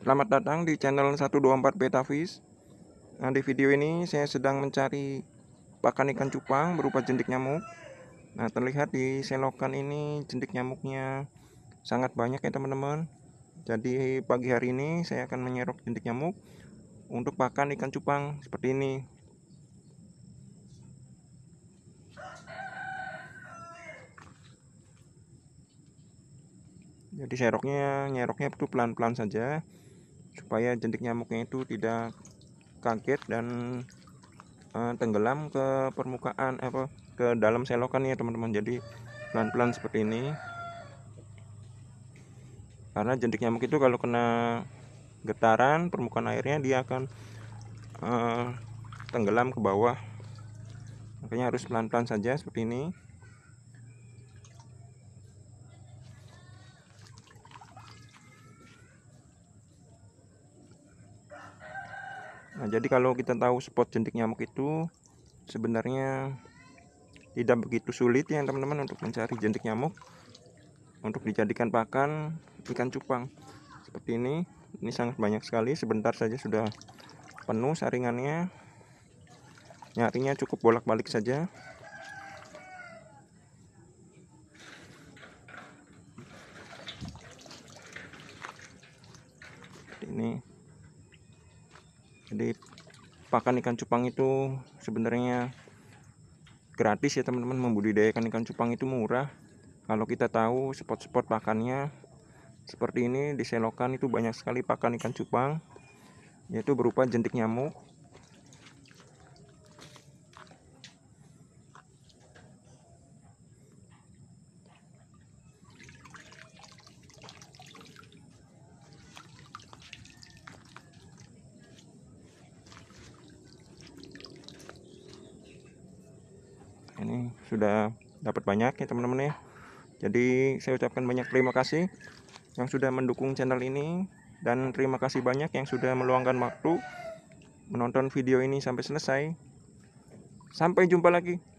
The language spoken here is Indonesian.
Selamat datang di channel 124 Betavis Nah, di video ini saya sedang mencari pakan ikan cupang berupa jentik nyamuk. Nah, terlihat di selokan ini jentik nyamuknya sangat banyak ya, teman-teman. Jadi, pagi hari ini saya akan menyerok jentik nyamuk untuk pakan ikan cupang seperti ini. Jadi seroknya nyeroknya itu pelan-pelan saja supaya jentik nyamuknya itu tidak kaget dan uh, tenggelam ke permukaan eh, apa ke dalam selokan ya teman-teman jadi pelan-pelan seperti ini karena jentik nyamuk itu kalau kena getaran permukaan airnya dia akan uh, tenggelam ke bawah makanya harus pelan-pelan saja seperti ini Nah, jadi kalau kita tahu spot jentik nyamuk itu sebenarnya tidak begitu sulit ya teman-teman untuk mencari jentik nyamuk untuk dijadikan pakan ikan cupang seperti ini ini sangat banyak sekali sebentar saja sudah penuh saringannya nyarinya cukup bolak-balik saja ini jadi pakan ikan cupang itu sebenarnya gratis ya teman-teman membudidayakan ikan cupang itu murah kalau kita tahu spot-spot pakannya seperti ini di itu banyak sekali pakan ikan cupang yaitu berupa jentik nyamuk ini sudah dapat banyak ya teman-teman ya jadi saya ucapkan banyak terima kasih yang sudah mendukung channel ini dan terima kasih banyak yang sudah meluangkan waktu menonton video ini sampai selesai sampai jumpa lagi